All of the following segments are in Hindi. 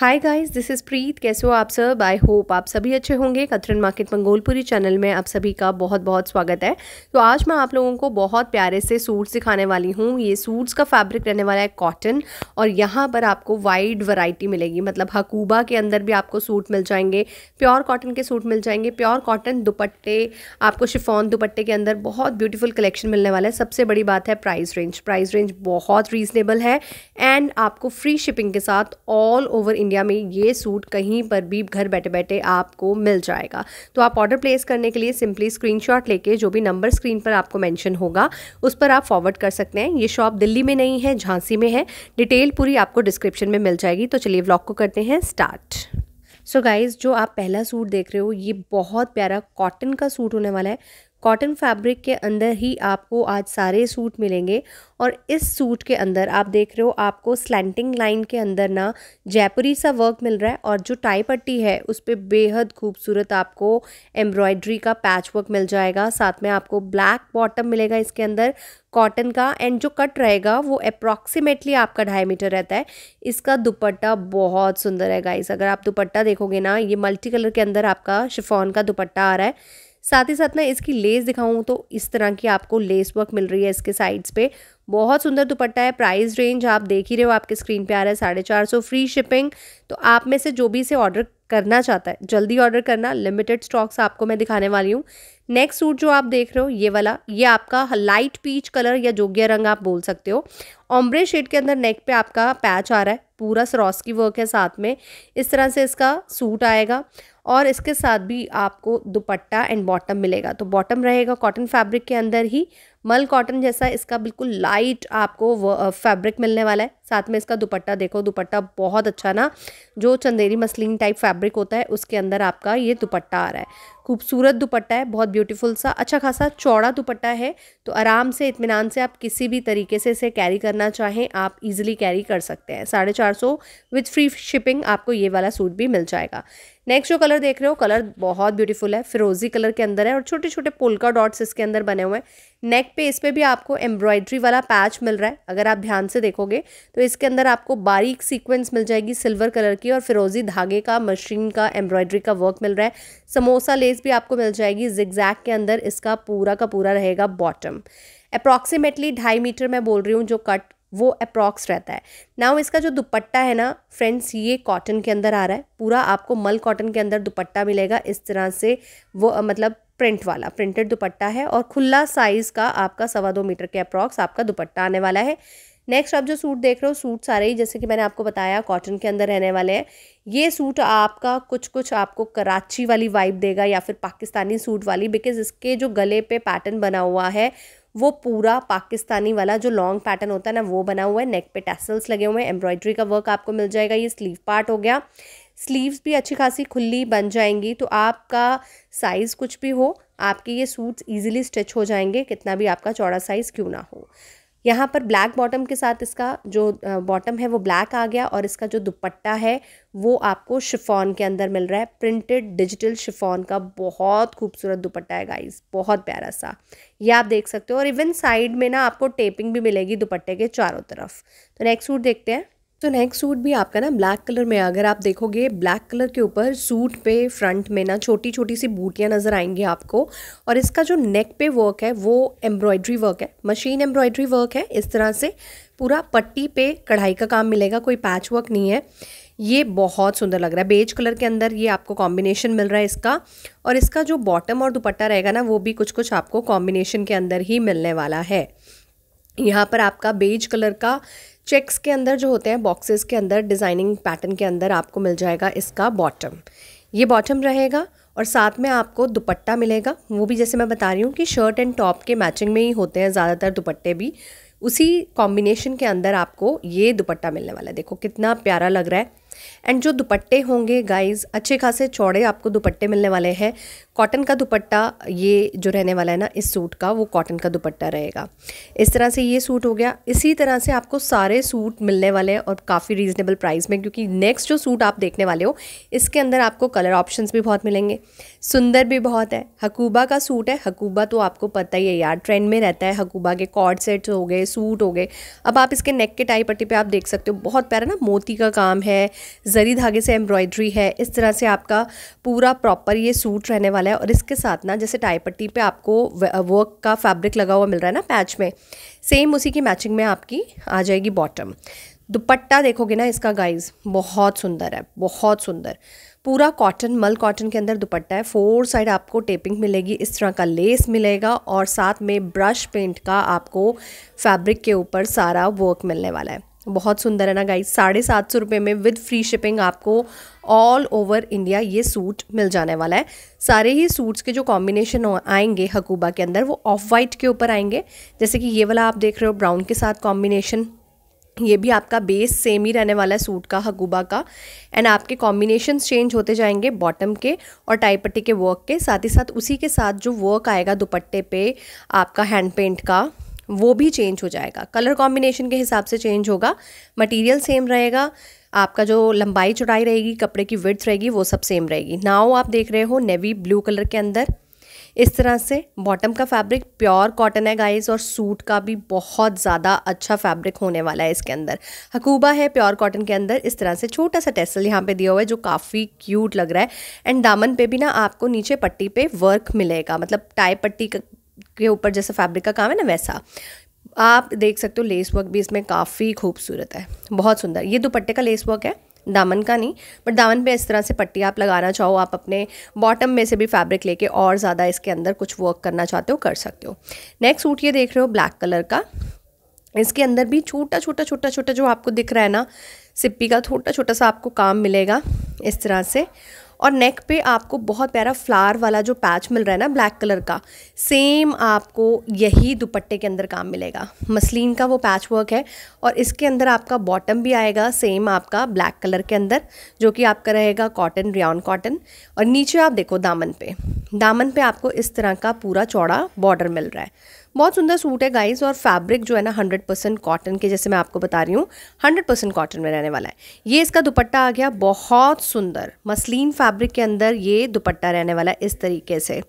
hi guys this is Preet कैसे हो आप सब आई होप आप सभी अच्छे होंगे कथरन मार्केट मंगोलपुरी चैनल में आप सभी का बहुत बहुत स्वागत है तो आज मैं आप लोगों को बहुत प्यारे से सूट्स दिखाने वाली हूँ ये सूट्स का फैब्रिक रहने वाला है कॉटन और यहाँ पर आपको वाइड वैरायटी मिलेगी मतलब हकूबा के अंदर भी आपको सूट मिल जाएंगे प्योर कॉटन के सूट मिल जाएंगे प्योर कॉटन दुपट्टे आपको शिफॉन दुपट्टे के अंदर बहुत ब्यूटीफुल कलेक्शन मिलने वाला है सबसे बड़ी बात है प्राइस रेंज प्राइस रेंज बहुत रीजनेबल है एंड आपको फ्री शिपिंग के साथ ऑल ओवर इंडिया में ये सूट कहीं पर भी घर बैठे बैठे आपको मिल जाएगा तो आप ऑर्डर प्लेस करने के लिए सिंपली स्क्रीन लेके जो भी नंबर स्क्रीन पर आपको मैंशन होगा उस पर आप फॉरवर्ड कर सकते हैं ये शॉप दिल्ली में नहीं है झांसी में है डिटेल पूरी आपको डिस्क्रिप्शन में मिल जाएगी तो चलिए व्लॉग को करते हैं स्टार्ट सो so गाइज़ जो आप पहला सूट देख रहे हो ये बहुत प्यारा कॉटन का सूट होने वाला है कॉटन फैब्रिक के अंदर ही आपको आज सारे सूट मिलेंगे और इस सूट के अंदर आप देख रहे हो आपको स्लैंटिंग लाइन के अंदर ना जयपुरी सा वर्क मिल रहा है और जो टाई पट्टी है उस पर बेहद खूबसूरत आपको एम्ब्रॉयड्री का पैच वर्क मिल जाएगा साथ में आपको ब्लैक बॉटम मिलेगा इसके अंदर कॉटन का एंड जो कट रहेगा वो अप्रॉक्सीमेटली आपका ढाई मीटर रहता है इसका दुपट्टा बहुत सुंदर है गाइस अगर आप दुपट्टा देखोगे ना ये मल्टी कलर के अंदर आपका शिफॉन का दुपट्टा आ रहा है साथ ही साथ ना इसकी लेस दिखाऊँ तो इस तरह की आपको लेस वर्क मिल रही है इसके साइड्स पे बहुत सुंदर दुपट्टा है प्राइस रेंज आप देख ही रहे हो आपके स्क्रीन पे आ रहा है साढ़े चार सौ फ्री शिपिंग तो आप में से जो भी इसे ऑर्डर करना चाहता है जल्दी ऑर्डर करना लिमिटेड स्टॉक्स आपको मैं दिखाने वाली हूँ नेक्स्ट सूट जो आप देख रहे हो ये वाला ये आपका लाइट पीच कलर या जोगिया रंग आप बोल सकते हो ऑम्ब्रे शेड के अंदर नेक पे आपका पैच आ रहा है पूरा सरोस की वर्क है साथ में इस तरह से इसका सूट आएगा और इसके साथ भी आपको दुपट्टा एंड बॉटम मिलेगा तो बॉटम रहेगा कॉटन फैब्रिक के अंदर ही मल कॉटन जैसा इसका बिल्कुल लाइट आपको फैब्रिक मिलने वाला है साथ में इसका दुपट्टा देखो दुपट्टा बहुत अच्छा ना जो चंदेरी मसलिन टाइप फैब्रिक होता है उसके अंदर आपका ये दुपट्टा आ रहा है खूबसूरत दुपट्टा है बहुत ब्यूटीफुल सा अच्छा खासा चौड़ा दुपट्टा है तो आराम से इतमान से आप किसी भी तरीके से इसे कैरी करना चाहें आप इजिली कैरी कर सकते हैं साढ़े चार सौ विथ फ्री शिपिंग आपको ये वाला सूट भी मिल जाएगा नेक्स्ट जो कलर देख रहे हो कलर बहुत ब्यूटीफुल है फिरोजी कलर के अंदर है और छोटे छोटे पुलका डॉट्स इसके अंदर बने हुए हैं नेक पे इस पर भी आपको एम्ब्रॉयड्री वाला पैच मिल रहा है अगर आप ध्यान से देखोगे तो इसके अंदर आपको बारीक सीक्वेंस मिल जाएगी सिल्वर कलर की और फिरोजी धागे का मशीन का एम्ब्रॉयड्री का वर्क मिल रहा है समोसा लेस भी आपको मिल जाएगी जिग्जैक के अंदर इसका पूरा का पूरा रहेगा बॉटम अप्रॉक्सीमेटली ढाई मीटर मैं बोल रही हूँ जो कट वो अप्रॉक्स रहता है नाउ इसका जो दुपट्टा है ना फ्रेंड्स ये कॉटन के अंदर आ रहा है पूरा आपको मल कॉटन के अंदर दुपट्टा मिलेगा इस तरह से वो मतलब प्रिंट वाला प्रिंटेड दुपट्टा है और खुला साइज़ का आपका सवा दो मीटर के अप्रॉक्स आपका दुपट्टा आने वाला है नेक्स्ट आप जो सूट देख रहे हो सूट सारे ही जैसे कि मैंने आपको बताया कॉटन के अंदर रहने वाले हैं ये सूट आपका कुछ कुछ आपको कराची वाली वाइब देगा या फिर पाकिस्तानी सूट वाली बिकॉज इसके जो गले पे पैटर्न बना हुआ है वो पूरा पाकिस्तानी वाला जो लॉन्ग पैटर्न होता है ना वो बना हुआ है नेक पे टैसल्स लगे हुए हैं एम्ब्रॉयडरी का वर्क आपको मिल जाएगा ये स्लीव पार्ट हो गया स्लीव्स भी अच्छी खासी खुली बन जाएंगी तो आपका साइज़ कुछ भी हो आपके ये सूट्स इजीली स्टिच हो जाएंगे कितना भी आपका चौड़ा साइज़ क्यों ना हो यहाँ पर ब्लैक बॉटम के साथ इसका जो बॉटम है वो ब्लैक आ गया और इसका जो दुपट्टा है वो आपको शिफॉन के अंदर मिल रहा है प्रिंटेड डिजिटल शिफॉन का बहुत खूबसूरत दुपट्टा है गाइस बहुत प्यारा सा ये आप देख सकते हो और इवन साइड में ना आपको टेपिंग भी मिलेगी दुपट्टे के चारों तरफ तो नेक्स्ट सूट देखते हैं तो नेक्स्ट सूट भी आपका ना ब्लैक कलर में अगर आप देखोगे ब्लैक कलर के ऊपर सूट पे फ्रंट में ना छोटी छोटी सी बूटियाँ नज़र आएंगी आपको और इसका जो नेक पे वर्क है वो एम्ब्रॉयड्री वर्क है मशीन एम्ब्रॉयड्री वर्क है इस तरह से पूरा पट्टी पे कढ़ाई का काम मिलेगा कोई पैच वर्क नहीं है ये बहुत सुंदर लग रहा है बेज कलर के अंदर ये आपको कॉम्बिनेशन मिल रहा है इसका और इसका जो बॉटम और दुपट्टा रहेगा ना वो भी कुछ कुछ आपको कॉम्बिनेशन के अंदर ही मिलने वाला है यहाँ पर आपका बेज कलर का चेक्स के अंदर जो होते हैं बॉक्सेस के अंदर डिज़ाइनिंग पैटर्न के अंदर आपको मिल जाएगा इसका बॉटम ये बॉटम रहेगा और साथ में आपको दुपट्टा मिलेगा वो भी जैसे मैं बता रही हूँ कि शर्ट एंड टॉप के मैचिंग में ही होते हैं ज़्यादातर दुपट्टे भी उसी कॉम्बिनेशन के अंदर आपको ये दुपट्टा मिलने वाला है देखो कितना प्यारा लग रहा है एंड जो दुपट्टे होंगे गाइज अच्छे खासे चौड़े आपको दुपट्टे मिलने वाले हैं कॉटन का दुपट्टा ये जो रहने वाला है ना इस सूट का वो कॉटन का दुपट्टा रहेगा इस तरह से ये सूट हो गया इसी तरह से आपको सारे सूट मिलने वाले हैं और काफ़ी रीज़नेबल प्राइस में क्योंकि नेक्स्ट जो सूट आप देखने वाले हो इसके अंदर आपको कलर ऑप्शन भी बहुत मिलेंगे सुंदर भी बहुत है हकूबा का सूट है हकूबा तो आपको पता ही है यार ट्रेंड में रहता है हकूबा के कॉर्ड सेट्स हो गए सूट हो गए अब आप इसके नेक के टाई पट्टी पर आप देख सकते हो बहुत प्यारा ना मोती का काम है ज़री धागे से एम्ब्रॉयड्री है इस तरह से आपका पूरा प्रॉपर ये सूट रहने वाला है और इसके साथ ना जैसे टाई पट्टी पे आपको वर्क का फैब्रिक लगा हुआ मिल रहा है ना पैच में सेम उसी की मैचिंग में आपकी आ जाएगी बॉटम दुपट्टा देखोगे ना इसका गाइज बहुत सुंदर है बहुत सुंदर पूरा कॉटन मल कॉटन के अंदर दुपट्टा है फोर साइड आपको टेपिंग मिलेगी इस तरह का लेस मिलेगा और साथ में ब्रश पेंट का आपको फैब्रिक के ऊपर सारा वर्क मिलने वाला है बहुत सुंदर है ना गाइस साढ़े सात सौ रुपये में विद फ्री शिपिंग आपको ऑल ओवर इंडिया ये सूट मिल जाने वाला है सारे ही सूट्स के जो कॉम्बिनेशन आएंगे हकूबा के अंदर वो ऑफ वाइट के ऊपर आएंगे जैसे कि ये वाला आप देख रहे हो ब्राउन के साथ कॉम्बिनेशन ये भी आपका बेस सेम ही रहने वाला है सूट का हकूबा का एंड आपके कॉम्बिनेशन चेंज होते जाएंगे बॉटम के और टाईपट्टी के वर्क के साथ ही साथ उसी के साथ जो वर्क आएगा दुपट्टे पे आपका हैंड पेंट का वो भी चेंज हो जाएगा कलर कॉम्बिनेशन के हिसाब से चेंज होगा मटेरियल सेम रहेगा आपका जो लंबाई चौड़ाई रहेगी कपड़े की विड्थ रहेगी वो सब सेम रहेगी नाव आप देख रहे हो नेवी ब्लू कलर के अंदर इस तरह से बॉटम का फैब्रिक प्योर कॉटन है गाइस और सूट का भी बहुत ज़्यादा अच्छा फैब्रिक होने वाला है इसके अंदर हकूबा है प्योर कॉटन के अंदर इस तरह से छोटा सा टेसल यहाँ पे दिया हुआ है जो काफ़ी क्यूट लग रहा है एंड दामन पे भी ना आपको नीचे पट्टी पे वर्क मिलेगा मतलब टाई पट्टी के ऊपर जैसा फैब्रिक का काम है ना वैसा आप देख सकते हो लेस वर्क भी इसमें काफ़ी खूबसूरत है बहुत सुंदर ये दुपट्टे का लेस वर्क है दामन का नहीं बट दामन पे इस तरह से पट्टी आप लगाना चाहो आप अपने बॉटम में से भी फैब्रिक लेके और ज़्यादा इसके अंदर कुछ वर्क करना चाहते हो कर सकते हो नेक्स्ट सूट ये देख रहे हो ब्लैक कलर का इसके अंदर भी छोटा छोटा छोटा छोटा जो आपको दिख रहा है ना सिप्पी का छोटा छोटा सा आपको काम मिलेगा इस तरह से और नेक पे आपको बहुत प्यारा फ्लावर वाला जो पैच मिल रहा है ना ब्लैक कलर का सेम आपको यही दुपट्टे के अंदर काम मिलेगा मसलिन का वो पैच वर्क है और इसके अंदर आपका बॉटम भी आएगा सेम आपका ब्लैक कलर के अंदर जो कि आपका रहेगा कॉटन रियान कॉटन और नीचे आप देखो दामन पे दामन पे आपको इस तरह का पूरा चौड़ा बॉर्डर मिल रहा है बहुत सुंदर सूट है गाइस और फैब्रिक जो है ना 100 परसेंट कॉटन के जैसे मैं आपको बता रही हूँ 100 परसेंट कॉटन में रहने वाला है ये इसका दुपट्टा आ गया बहुत सुंदर मसलिन फैब्रिक के अंदर ये दुपट्टा रहने वाला है इस तरीके से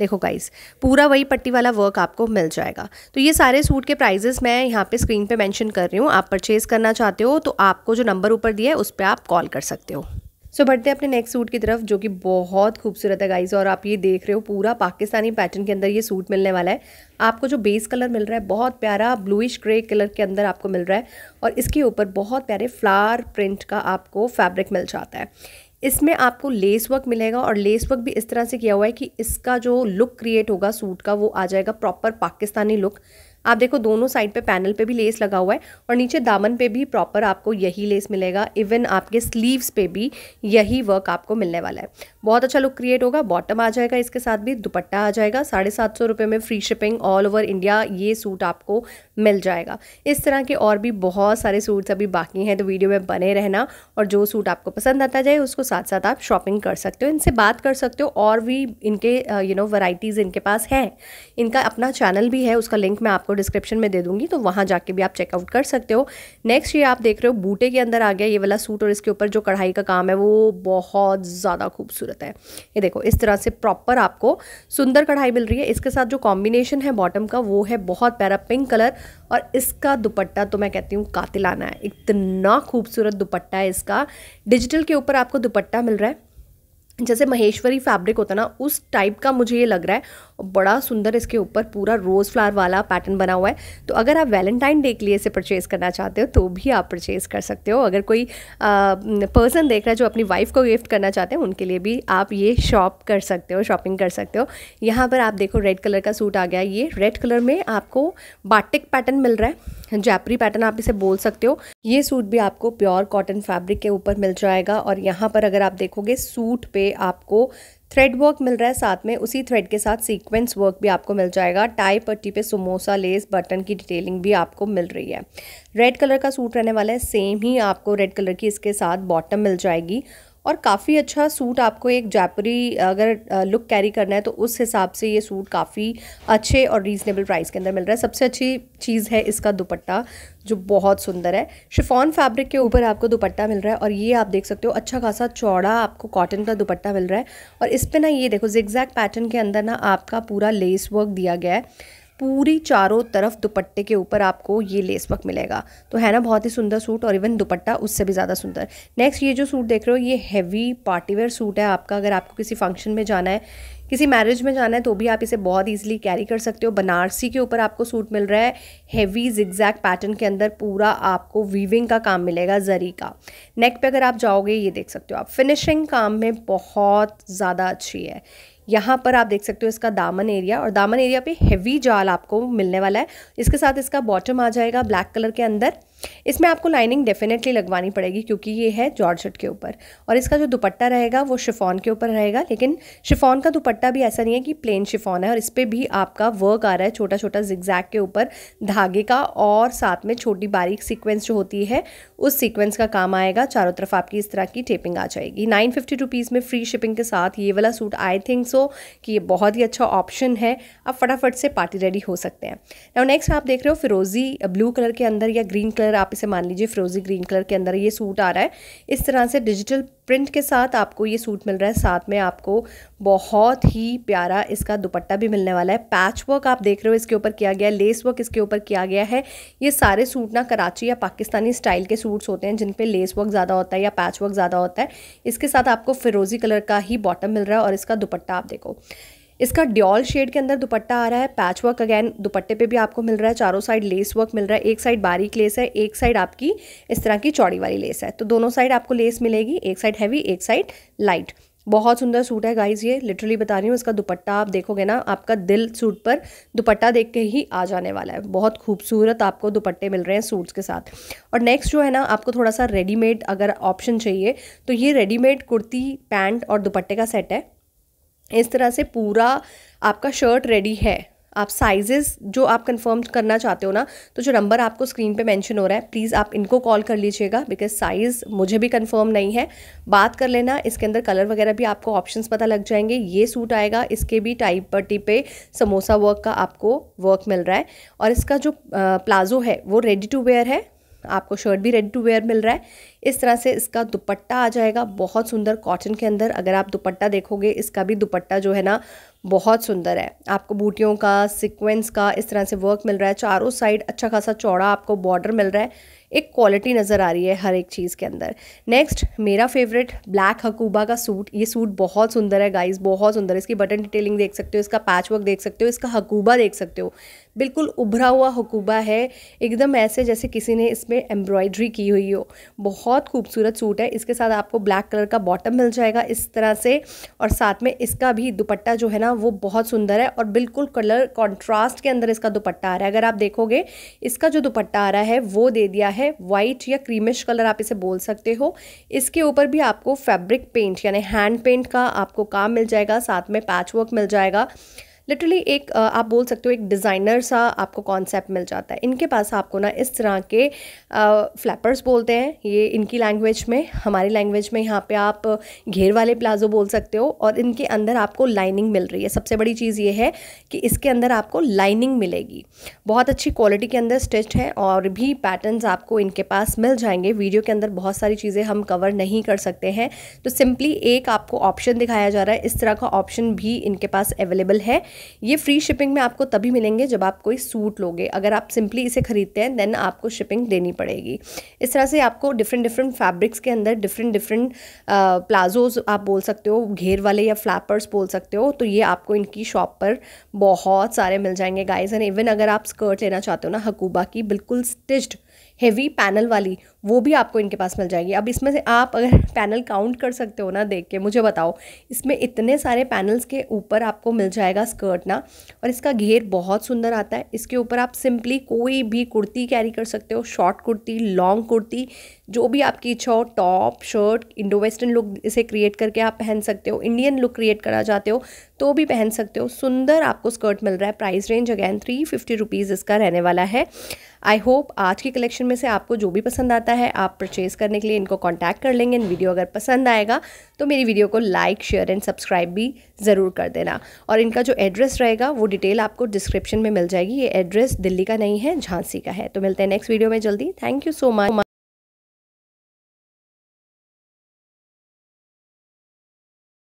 देखो गाइस पूरा वही पट्टी वाला वर्क आपको मिल जाएगा तो ये सारे सूट के प्राइजेस मैं यहाँ पर स्क्रीन पर मैंशन कर रही हूँ आप परचेज़ करना चाहते हो तो आपको जो नंबर ऊपर दिया है उस पर आप कॉल कर सकते हो सो बढ़ते हैं अपने नेक्स्ट सूट की तरफ जो कि बहुत खूबसूरत है गाइज और आप ये देख रहे हो पूरा पाकिस्तानी पैटर्न के अंदर ये सूट मिलने वाला है आपको जो बेस कलर मिल रहा है बहुत प्यारा ब्लूइश ग्रे कलर के अंदर आपको मिल रहा है और इसके ऊपर बहुत प्यारे फ्लावर प्रिंट का आपको फैब्रिक मिल जाता है इसमें आपको लेस वर्क मिलेगा और लेस वर्क भी इस तरह से किया हुआ है कि इसका जो लुक क्रिएट होगा सूट का वो आ जाएगा प्रॉपर पाकिस्तानी लुक आप देखो दोनों साइड पे पैनल पे भी लेस लगा हुआ है और नीचे दामन पे भी प्रॉपर आपको यही लेस मिलेगा इवन आपके स्लीव्स पे भी यही वर्क आपको मिलने वाला है बहुत अच्छा लुक क्रिएट होगा बॉटम आ जाएगा इसके साथ भी दुपट्टा आ जाएगा साढ़े सात सौ रुपये में free shipping all over India ये सूट आपको मिल जाएगा इस तरह के और भी बहुत सारे सूट्स अभी बाकी हैं तो वीडियो में बने रहना और जो सूट आपको पसंद आता जाए उसको साथ साथ आप शॉपिंग कर सकते हो इनसे बात कर सकते हो और भी इनके यू नो वाइटीज़ इनके पास हैं इनका अपना चैनल भी है उसका लिंक मैं आपको डिस्क्रिप्शन में दे दूँगी तो वहाँ जाके भी आप चेकआउट कर सकते हो नेक्स्ट ये आप देख रहे हो बूटे के अंदर आ गया ये वाला सूट और इसके ऊपर जो कढ़ाई का काम है वो बहुत ज़्यादा खूबसूरत है ये देखो इस तरह से प्रॉपर आपको सुंदर कढ़ाई मिल रही है इसके साथ जो कॉम्बिनेशन है बॉटम का वो है बहुत प्यारा पिंक कलर और इसका दुपट्टा तो मैं कहती हूँ कातिलाना है इतना खूबसूरत दुपट्टा है इसका डिजिटल के ऊपर आपको दुपट्टा मिल रहा है जैसे महेश्वरी फैब्रिक होता ना उस टाइप का मुझे ये लग रहा है और बड़ा सुंदर इसके ऊपर पूरा रोज़ फ्लावर वाला पैटर्न बना हुआ है तो अगर आप वैलेंटाइन डे के लिए इसे परचेज़ करना चाहते हो तो भी आप परचेज़ कर सकते हो अगर कोई पर्सन देख रहा है जो अपनी वाइफ को गिफ्ट करना चाहते हैं उनके लिए भी आप ये शॉप कर सकते हो शॉपिंग कर सकते हो यहाँ पर आप देखो रेड कलर का सूट आ गया ये रेड कलर में आपको बाटिक पैटर्न मिल रहा है जैपरी पैटर्न आप इसे बोल सकते हो ये सूट भी आपको प्योर कॉटन फैब्रिक के ऊपर मिल जाएगा और यहाँ पर अगर आप देखोगे सूट पे आपको थ्रेड वर्क मिल रहा है साथ में उसी थ्रेड के साथ सीक्वेंस वर्क भी आपको मिल जाएगा टाई पट्टी पे समोसा लेस बटन की डिटेलिंग भी आपको मिल रही है रेड कलर का सूट रहने वाला है सेम ही आपको रेड कलर की इसके साथ बॉटम मिल जाएगी और काफ़ी अच्छा सूट आपको एक जयपुरी अगर लुक कैरी करना है तो उस हिसाब से ये सूट काफ़ी अच्छे और रीज़नेबल प्राइस के अंदर मिल रहा है सबसे अच्छी चीज़ है इसका दुपट्टा जो बहुत सुंदर है शिफॉन फैब्रिक के ऊपर आपको दुपट्टा मिल रहा है और ये आप देख सकते हो अच्छा खासा चौड़ा आपको कॉटन का दुपट्टा मिल रहा है और इस पर ना ये देखो जिग्जैक्ट पैटर्न के अंदर ना आपका पूरा लेस वर्क दिया गया है पूरी चारों तरफ दुपट्टे के ऊपर आपको ये लेस वर्क मिलेगा तो है ना बहुत ही सुंदर सूट और इवन दुपट्टा उससे भी ज़्यादा सुंदर नेक्स्ट ये जो सूट देख रहे हो ये हैवी पार्टीवेयर सूट है आपका अगर आपको किसी फंक्शन में जाना है किसी मैरिज में जाना है तो भी आप इसे बहुत ईजिली कैरी कर सकते हो बनारसी के ऊपर आपको सूट मिल रहा है हैवी जिग्जैग पैटर्न के अंदर पूरा आपको वीविंग का काम मिलेगा जरी का नेक पे अगर आप जाओगे ये देख सकते हो आप फिनिशिंग काम में बहुत ज़्यादा अच्छी है यहाँ पर आप देख सकते हो इसका दामन एरिया और दामन एरिया पे हेवी जाल आपको मिलने वाला है इसके साथ इसका बॉटम आ जाएगा ब्लैक कलर के अंदर इसमें आपको लाइनिंग डेफिनेटली लगवानी पड़ेगी क्योंकि ये है जॉर्जट के ऊपर और इसका जो दुपट्टा रहेगा वो शिफॉन के ऊपर रहेगा लेकिन शिफॉन का दुपट्टा भी ऐसा नहीं है कि प्लेन शिफॉन है और इस पर भी आपका वर्क आ रहा है छोटा छोटा जिग्जैग के ऊपर धागे का और साथ में छोटी बारीक सीक्वेंस जो होती है उस सीक्वेंस का काम आएगा चारों तरफ आपकी इस तरह की टेपिंग आ जाएगी नाइन फिफ्टी रुपीज़ में फ्री शिपिंग के साथ ये वाला सूट आई थिंक सो कि ये बहुत ही अच्छा ऑप्शन है आप फटाफट से पार्टी रेडी हो सकते हैं नेक्स्ट आप देख रहे हो फिरोजी ब्लू कलर के अंदर या ग्रीन कलर कलर आप इसे मान लीजिए फ्रोजी ग्रीन कलर के अंदर ये सूट आ रहा है इस तरह से डिजिटल प्रिंट के साथ आपको ये सूट मिल रहा है साथ में आपको बहुत ही प्यारा इसका दुपट्टा भी मिलने वाला है पैच वर्क आप देख रहे हो इसके ऊपर किया गया है लेस वर्क इसके ऊपर किया गया है ये सारे सूट ना कराची या पाकिस्तानी स्टाइल के सूट्स होते हैं जिन पे लेस वर्क ज़्यादा होता है या पैच वर्क ज़्यादा होता है इसके साथ आपको फिरोजी कलर का ही बॉटम मिल रहा है और इसका दुपट्टा आप देखो इसका ड्योल शेड के अंदर दुपट्टा आ रहा है पैच वर्क अगैन दुपट्टे पे भी आपको मिल रहा है चारों साइड लेस वर्क मिल रहा है एक साइड बारीक लेस है एक साइड आपकी इस तरह की चौड़ी वाली लेस है तो दोनों साइड आपको लेस मिलेगी एक साइड हैवी एक साइड लाइट बहुत सुंदर सूट है गाइज ये लिटरली बता रही हूँ इसका दुपट्टा आप देखोगे ना आपका दिल सूट पर दुपट्टा देख के ही आ जाने वाला है बहुत खूबसूरत आपको दुपट्टे मिल रहे हैं सूट्स के साथ और नेक्स्ट जो है ना आपको थोड़ा सा रेडीमेड अगर ऑप्शन चाहिए तो ये रेडीमेड कुर्ती पैंट और दुपट्टे का सेट है इस तरह से पूरा आपका शर्ट रेडी है आप साइजेस जो आप कंफर्म करना चाहते हो ना तो जो नंबर आपको स्क्रीन पे मेंशन हो रहा है प्लीज़ आप इनको कॉल कर लीजिएगा बिकॉज साइज़ मुझे भी कंफर्म नहीं है बात कर लेना इसके अंदर कलर वगैरह भी आपको ऑप्शंस पता लग जाएंगे ये सूट आएगा इसके भी टाइप पट्टी पे समोसा वर्क का आपको वर्क मिल रहा है और इसका जो प्लाजो है वो रेडी टू वेयर है आपको शर्ट भी रेडी टू वेयर मिल रहा है इस तरह से इसका दुपट्टा आ जाएगा बहुत सुंदर कॉटन के अंदर अगर आप दुपट्टा देखोगे इसका भी दुपट्टा जो है ना बहुत सुंदर है आपको बूटियों का सिक्वेंस का इस तरह से वर्क मिल रहा है चारों साइड अच्छा खासा चौड़ा आपको बॉर्डर मिल रहा है एक क्वालिटी नज़र आ रही है हर एक चीज़ के अंदर नेक्स्ट मेरा फेवरेट ब्लैक हकूबा का सूट ये सूट बहुत सुंदर है गाइस बहुत सुंदर इसकी बटन डिटेलिंग देख सकते हो इसका पैच वर्क देख सकते हो इसका हकूबा देख सकते हो बिल्कुल उभरा हुआ हकूबा है एकदम ऐसे जैसे किसी ने इसमें एम्ब्रॉयड्री की हुई हो बहुत बहुत खूबसूरत सूट है इसके साथ आपको ब्लैक कलर का बॉटम मिल जाएगा इस तरह से और साथ में इसका भी दुपट्टा जो है ना वो बहुत सुंदर है और बिल्कुल कलर कॉन्ट्रास्ट के अंदर इसका दुपट्टा आ रहा है अगर आप देखोगे इसका जो दुपट्टा आ रहा है वो दे दिया है वाइट या क्रीमिश कलर आप इसे बोल सकते हो इसके ऊपर भी आपको फैब्रिक पेंट यानी हैंड पेंट का आपको काम मिल जाएगा साथ में पैच वर्क मिल जाएगा लिटरली एक आप बोल सकते हो एक डिज़ाइनर सा आपको कॉन्सेप्ट मिल जाता है इनके पास आपको ना इस तरह के फ्लैपर्स बोलते हैं ये इनकी लैंग्वेज में हमारी लैंग्वेज में यहाँ पे आप घेर वाले प्लाजो बोल सकते हो और इनके अंदर आपको लाइनिंग मिल रही है सबसे बड़ी चीज़ ये है कि इसके अंदर आपको लाइनिंग मिलेगी बहुत अच्छी क्वालिटी के अंदर स्टिच है और भी पैटर्न आपको इनके पास मिल जाएंगे वीडियो के अंदर बहुत सारी चीज़ें हम कवर नहीं कर सकते हैं तो सिंपली एक आपको ऑप्शन दिखाया जा रहा है इस तरह का ऑप्शन भी इनके पास अवेलेबल है ये फ्री शिपिंग में आपको तभी मिलेंगे जब आप कोई सूट लोगे अगर आप सिंपली इसे ख़रीदते हैं देन आपको शिपिंग देनी पड़ेगी इस तरह से आपको डिफरेंट डिफरेंट फैब्रिक्स के अंदर डिफरेंट डिफरेंट प्लाजोज आप बोल सकते हो घेर वाले या फ्लैपर्स बोल सकते हो तो ये आपको इनकी शॉप पर बहुत सारे मिल जाएंगे गाइज एंड इवन अगर आप स्कर्ट लेना चाहते हो ना हकूबा की बिल्कुल स्टिच्ड हेवी पैनल वाली वो भी आपको इनके पास मिल जाएगी अब इसमें से आप अगर पैनल काउंट कर सकते हो ना देख के मुझे बताओ इसमें इतने सारे पैनल्स के ऊपर आपको मिल जाएगा स्कर्ट ना और इसका घेर बहुत सुंदर आता है इसके ऊपर आप सिंपली कोई भी कुर्ती कैरी कर सकते हो शॉर्ट कुर्ती लॉन्ग कुर्ती जो भी आपकी इच्छा हो top shirt Indo western look इसे क्रिएट करके आप पहन सकते हो इंडियन लुक क्रिएट करना चाहते हो तो भी पहन सकते हो सुंदर आपको स्कर्ट मिल रहा है price range again three fifty rupees इसका रहने वाला है आई होप आज के कलेक्शन में से आपको जो भी पसंद आता है आप परचेज़ करने के लिए इनको कॉन्टैक्ट कर लेंगे इन वीडियो अगर पसंद आएगा तो मेरी वीडियो को लाइक शेयर एंड सब्सक्राइब भी ज़रूर कर देना और इनका जो एड्रेस रहेगा वो डिटेल आपको डिस्क्रिप्शन में मिल जाएगी ये एड्रेस दिल्ली का नहीं है झांसी का है तो मिलते हैं नेक्स्ट वीडियो में जल्दी थैंक यू सो मच